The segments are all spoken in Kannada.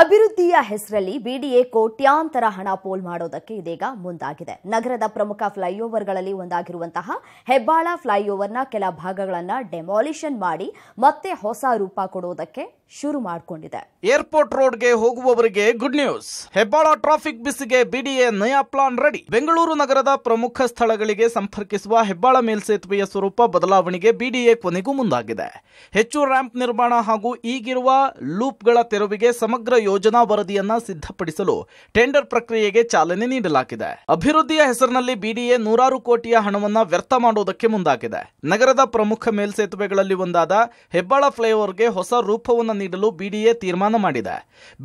ಅಭಿವೃದ್ಧಿಯ ಹೆಸರಲ್ಲಿ ಬಿಡಿಎ ಕೋಟ್ಯಾಂತರ ಹಣ ಪೋಲ್ ಮಾಡೋದಕ್ಕೆ ಇದೀಗ ಮುಂದಾಗಿದೆ ನಗರದ ಪ್ರಮುಖ ಫ್ಲೈಓವರ್ಗಳಲ್ಲಿ ಒಂದಾಗಿರುವಂತಹ ಹೆಬ್ಬಾಳ ಫ್ಲೈಓವರ್ನ ಕೆಲ ಭಾಗಗಳನ್ನು ಡೆಮಾಲಿಷನ್ ಮಾಡಿ ಮತ್ತೆ ಹೊಸ ರೂಪ ಕೊಡುವುದಕ್ಕೆ ಶುರು ಮಾಡಿಕೊಂಡಿದೆ ಏರ್ಪೋರ್ಟ್ ರೋಡ್ಗೆ ಹೋಗುವವರಿಗೆ ಗುಡ್ ನ್ಯೂಸ್ ಹೆಬ್ಬಾಳ ಟ್ರಾಫಿಕ್ ಬಿಸಿಗೆ ಬಿಡಿಎ ನಯಾ ಪ್ಲಾನ್ ರೆಡಿ ಬೆಂಗಳೂರು ನಗರದ ಪ್ರಮುಖ ಸ್ಥಳಗಳಿಗೆ ಸಂಪರ್ಕಿಸುವ ಹೆಬ್ಬಾಳ ಮೇಲ್ಸೇತುವೆಯ ಸ್ವರೂಪ ಬದಲಾವಣೆಗೆ ಬಿಡಿಎ ಕೊನೆಗೂ ಮುಂದಾಗಿದೆ ಹೆಚ್ಚು ರ್ಯಾಂಪ್ ನಿರ್ಮಾಣ ಹಾಗೂ ಈಗಿರುವ ಲೂಪ್ಗಳ ತೆರವಿಗೆ ಸಮಗ್ರ ಯೋಜನಾ ವರದಿಯನ್ನ ಸಿದ್ಧಪಡಿಸಲು ಟೆಂಡರ್ ಪ್ರಕ್ರಿಯೆಗೆ ಚಾಲನೆ ನೀಡಲಾಗಿದೆ ಅಭಿವೃದ್ಧಿಯ ಹೆಸರಿನಲ್ಲಿ ಬಿಡಿಎ ನೂರಾರು ಕೋಟಿಯ ಹಣವನ್ನ ವ್ಯರ್ಥ ಮಾಡುವುದಕ್ಕೆ ಮುಂದಾಗಿದೆ ನಗರದ ಪ್ರಮುಖ ಮೇಲ್ಸೇತುವೆಗಳಲ್ಲಿ ಒಂದಾದ ಹೆಬ್ಬಾಳ ಫ್ಲೈಓವರ್ಗೆ ಹೊಸ ರೂಪವನ್ನು ನೀಡಲು ಬಿಡಿಎ ತೀರ್ಮಾನ ಮಾಡಿದೆ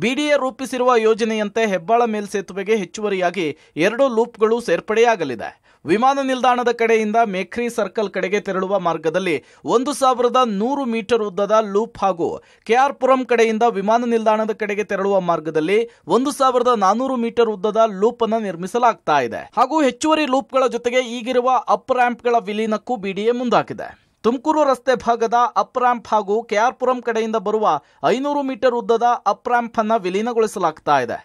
ಬಿಡಿಎ ರೂಪಿಸಿರುವ ಯೋಜನೆಯಂತೆ ಹೆಬ್ಬಾಳ ಮೇಲ್ಸೇತುವೆಗೆ ಹೆಚ್ಚುವರಿಯಾಗಿ ಎರಡು ಲೂಪ್ಗಳು ಸೇರ್ಪಡೆಯಾಗಲಿದೆ ವಿಮಾನ ನಿಲ್ದಾಣದ ಕಡೆಯಿಂದ ಮೇಖ್ರಿ ಸರ್ಕಲ್ ಕಡೆಗೆ ತೆರಳುವ ಮಾರ್ಗದಲ್ಲಿ ಒಂದು ಸಾವಿರದ ನೂರು ಮೀಟರ್ ಉದ್ದದ ಲೂಪ್ ಹಾಗೂ ಕೆಆರ್ಪುರಂ ಕಡೆಯಿಂದ ವಿಮಾನ ನಿಲ್ದಾಣದ ಕಡೆಗೆ ತೆರಳುವ ಮಾರ್ಗದಲ್ಲಿ ಒಂದು ಸಾವಿರದ ನಾನೂರು ಮೀಟರ್ ಉದ್ದದ ಲೂಪ್ ಅನ್ನು ನಿರ್ಮಿಸಲಾಗ್ತಾ ಇದೆ ಹಾಗೂ ಹೆಚ್ಚುವರಿ ಲೂಪ್ಗಳ ಜೊತೆಗೆ ಈಗಿರುವ ಅಪ್ ರ್ಯಾಂಪ್ಗಳ ವಿಲೀನಕ್ಕೂ ಬಿಡಿಎ ಮುಂದಾಗಿದೆ ತುಮಕೂರು ರಸ್ತೆ ಭಾಗದ ಅಪ್ ರ್ಯಾಂಪ್ ಹಾಗೂ ಕೆಆರ್ಪುರಂ ಕಡೆಯಿಂದ ಬರುವ ಐನೂರು ಮೀಟರ್ ಉದ್ದದ ಅಪ್ ರ್ಯಾಂಪ್ ಅನ್ನು ವಿಲೀನಗೊಳಿಸಲಾಗ್ತಾ ಇದೆ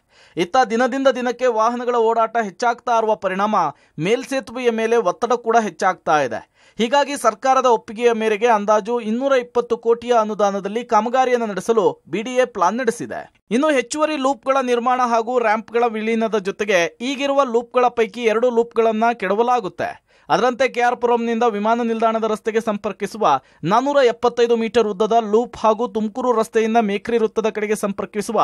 ಇತ್ತ ದಿನದಿಂದ ದಿನಕ್ಕೆ ವಾಹನಗಳ ಓಡಾಟ ಹೆಚ್ಚಾಗ್ತಾ ಇರುವ ಪರಿಣಾಮ ಮೇಲ್ಸೇತುವೆಯ ಮೇಲೆ ಒತ್ತಡ ಕೂಡ ಹೆಚ್ಚಾಗ್ತಾ ಇದೆ ಹೀಗಾಗಿ ಸರ್ಕಾರದ ಒಪ್ಪಿಗೆಯ ಮೇರೆಗೆ ಅಂದಾಜು ಇನ್ನೂರ ಇಪ್ಪತ್ತು ಕೋಟಿಯ ಅನುದಾನದಲ್ಲಿ ಕಾಮಗಾರಿಯನ್ನು ನಡೆಸಲು ಬಿಡಿಎ ಪ್ಲಾನ್ ನಡೆಸಿದೆ ಇನ್ನು ಹೆಚ್ಚುವರಿ ಲೂಪ್ಗಳ ನಿರ್ಮಾಣ ಹಾಗೂ ರ್ಯಾಂಪ್ಗಳ ವಿಲೀನದ ಜೊತೆಗೆ ಈಗಿರುವ ಲೂಪ್ಗಳ ಪೈಕಿ ಎರಡು ಲೂಪ್ಗಳನ್ನು ಕೆಡವಲಾಗುತ್ತೆ ಅದರಂತೆ ಕೆಆರ್ಪುರಂನಿಂದ ವಿಮಾನ ನಿಲ್ದಾಣದ ರಸ್ತೆಗೆ ಸಂಪರ್ಕಿಸುವ ನಾನೂರ ಎಪ್ಪತ್ತೈದು ಮೀಟರ್ ಉದ್ದದ ಲೂಪ್ ಹಾಗೂ ತುಮಕೂರು ರಸ್ತೆಯಿಂದ ಮೇಕ್ರಿ ವೃತ್ತದ ಕಡೆಗೆ ಸಂಪರ್ಕಿಸುವ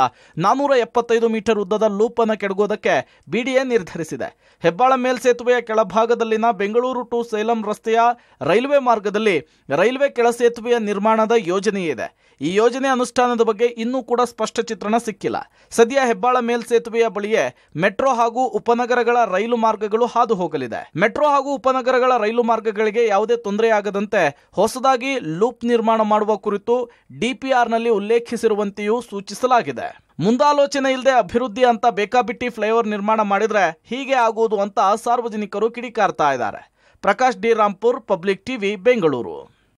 ನಾನೂರ ಎಪ್ಪತ್ತೈದು ಮೀಟರ್ ಉದ್ದದ ಲೂಪ್ ಅನ್ನು ಕೆಡಗುವುದಕ್ಕೆ ಬಿಡಿಎ ನಿರ್ಧರಿಸಿದೆ ಹೆಬ್ಬಾಳ ಮೇಲ್ಸೇತುವೆಯ ಕೆಳಭಾಗದಲ್ಲಿನ ಬೆಂಗಳೂರು ಟು ಸೇಲಂ ರಸ್ತೆಯ ರೈಲ್ವೆ ಮಾರ್ಗದಲ್ಲಿ ರೈಲ್ವೆ ಕೆಳಸೇತುವೆಯ ನಿರ್ಮಾಣದ ನಿರ್ಮಾಣದ ಇದೆ ಈ ಯೋಜನೆ ಅನುಷ್ಠಾನದ ಬಗ್ಗೆ ಇನ್ನೂ ಕೂಡ ಸ್ಪಷ್ಟ ಚಿತ್ರಣ ಸಿಕ್ಕಿಲ್ಲ ಸದ್ಯ ಹೆಬ್ಬಾಳ ಮೇಲ್ಸೇತುವೆಯ ಬಳಿಯೇ ಮೆಟ್ರೋ ಹಾಗೂ ಉಪನಗರಗಳ ರೈಲು ಮಾರ್ಗಗಳು ಹಾದು ಹೋಗಲಿದೆ ಮೆಟ್ರೋ ಹಾಗೂ ಉಪನಗರಗಳ ರೈಲು ಮಾರ್ಗಗಳಿಗೆ ಯಾವುದೇ ತೊಂದರೆಯಾಗದಂತೆ ಹೊಸದಾಗಿ ಲೂಪ್ ನಿರ್ಮಾಣ ಮಾಡುವ ಕುರಿತು ಡಿಪಿಆರ್ನಲ್ಲಿ ಉಲ್ಲೇಖಿಸಿರುವಂತೆಯೂ ಸೂಚಿಸಲಾಗಿದೆ ಮುಂದಾಲೋಚನೆ ಇಲ್ಲದೆ ಅಭಿವೃದ್ಧಿ ಅಂತ ಬೇಕಾಬಿಟ್ಟಿ ಫ್ಲೈಓವರ್ ನಿರ್ಮಾಣ ಮಾಡಿದ್ರೆ ಹೀಗೆ ಆಗುವುದು ಅಂತ ಸಾರ್ವಜನಿಕರು ಕಿಡಿಕಾರ್ತಾ ಇದ್ದಾರೆ Prakash D Rampur public TV Bengaluru